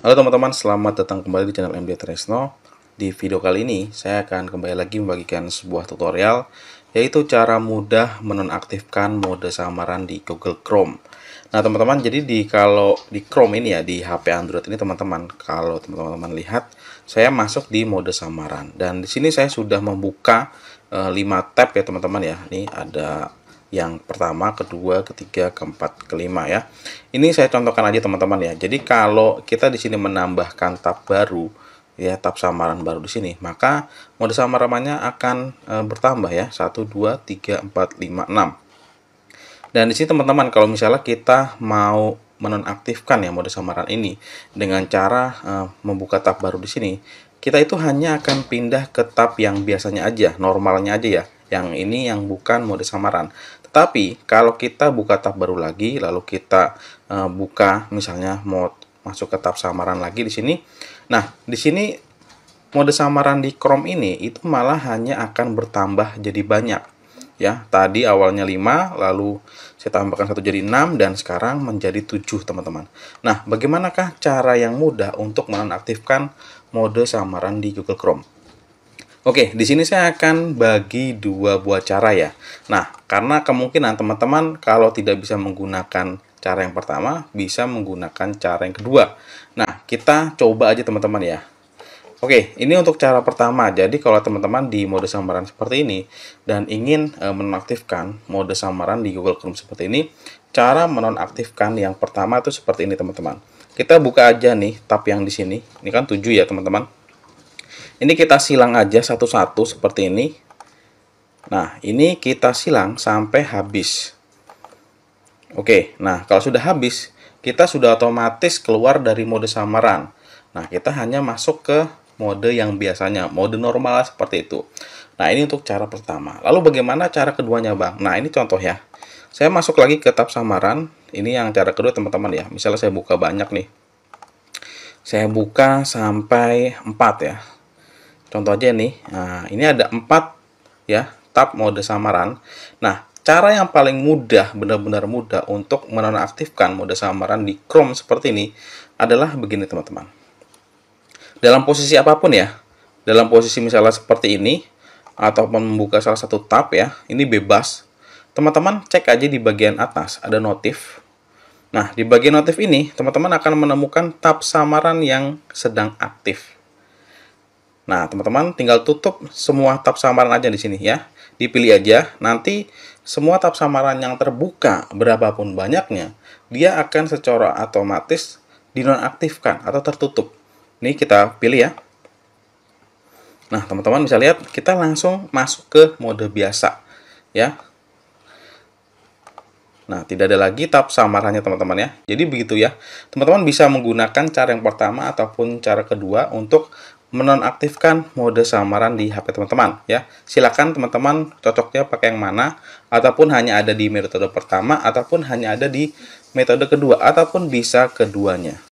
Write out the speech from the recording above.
Halo teman-teman, selamat datang kembali di channel MD Tresno. Di video kali ini, saya akan kembali lagi membagikan sebuah tutorial, yaitu cara mudah menonaktifkan mode samaran di Google Chrome. Nah teman-teman, jadi di kalau di Chrome ini ya, di HP Android ini teman-teman, kalau teman-teman lihat, saya masuk di mode samaran. Dan di sini saya sudah membuka e, tab ya teman-teman ya. Ini ada yang pertama, kedua, ketiga, keempat, kelima ya. Ini saya contohkan aja teman-teman ya. Jadi kalau kita di sini menambahkan tab baru ya, tab samaran baru di sini, maka mode samarannya akan e, bertambah ya. 1 2 3 4 5 6. Dan di sini teman-teman kalau misalnya kita mau menonaktifkan ya mode samaran ini dengan cara e, membuka tab baru di sini, kita itu hanya akan pindah ke tab yang biasanya aja, normalnya aja ya yang ini yang bukan mode samaran. Tetapi kalau kita buka tab baru lagi, lalu kita e, buka misalnya mode masuk ke tab samaran lagi di sini. Nah, di sini mode samaran di Chrome ini itu malah hanya akan bertambah jadi banyak. Ya, tadi awalnya 5, lalu saya tambahkan satu jadi 6 dan sekarang menjadi 7, teman-teman. Nah, bagaimanakah cara yang mudah untuk menonaktifkan mode samaran di Google Chrome? Oke, di sini saya akan bagi dua buah cara ya. Nah, karena kemungkinan teman-teman kalau tidak bisa menggunakan cara yang pertama, bisa menggunakan cara yang kedua. Nah, kita coba aja teman-teman ya. Oke, ini untuk cara pertama. Jadi kalau teman-teman di mode samaran seperti ini dan ingin e, menonaktifkan mode samaran di Google Chrome seperti ini, cara menonaktifkan yang pertama itu seperti ini teman-teman. Kita buka aja nih tab yang di sini. Ini kan 7 ya teman-teman. Ini kita silang aja satu-satu seperti ini. Nah, ini kita silang sampai habis. Oke, nah kalau sudah habis, kita sudah otomatis keluar dari mode samaran. Nah, kita hanya masuk ke mode yang biasanya, mode normal seperti itu. Nah, ini untuk cara pertama. Lalu bagaimana cara keduanya, Bang? Nah, ini contoh ya. Saya masuk lagi ke tab samaran. Ini yang cara kedua, teman-teman ya. Misalnya saya buka banyak nih. Saya buka sampai 4 ya. Contoh aja nih, nah, ini ada empat ya tab mode samaran. Nah, cara yang paling mudah, benar-benar mudah untuk menonaktifkan mode samaran di Chrome seperti ini adalah begini teman-teman. Dalam posisi apapun ya, dalam posisi misalnya seperti ini, ataupun membuka salah satu tab ya, ini bebas. Teman-teman cek aja di bagian atas, ada notif. Nah, di bagian notif ini, teman-teman akan menemukan tab samaran yang sedang aktif. Nah, teman-teman tinggal tutup semua tab samaran aja di sini ya. Dipilih aja, nanti semua tab samaran yang terbuka berapapun banyaknya, dia akan secara otomatis dinonaktifkan atau tertutup. Ini kita pilih ya. Nah, teman-teman bisa lihat kita langsung masuk ke mode biasa ya. Nah, tidak ada lagi tab samarannya teman-teman ya. Jadi begitu ya. Teman-teman bisa menggunakan cara yang pertama ataupun cara kedua untuk menonaktifkan mode samaran di HP teman-teman ya. Silakan teman-teman cocoknya pakai yang mana ataupun hanya ada di metode pertama ataupun hanya ada di metode kedua ataupun bisa keduanya.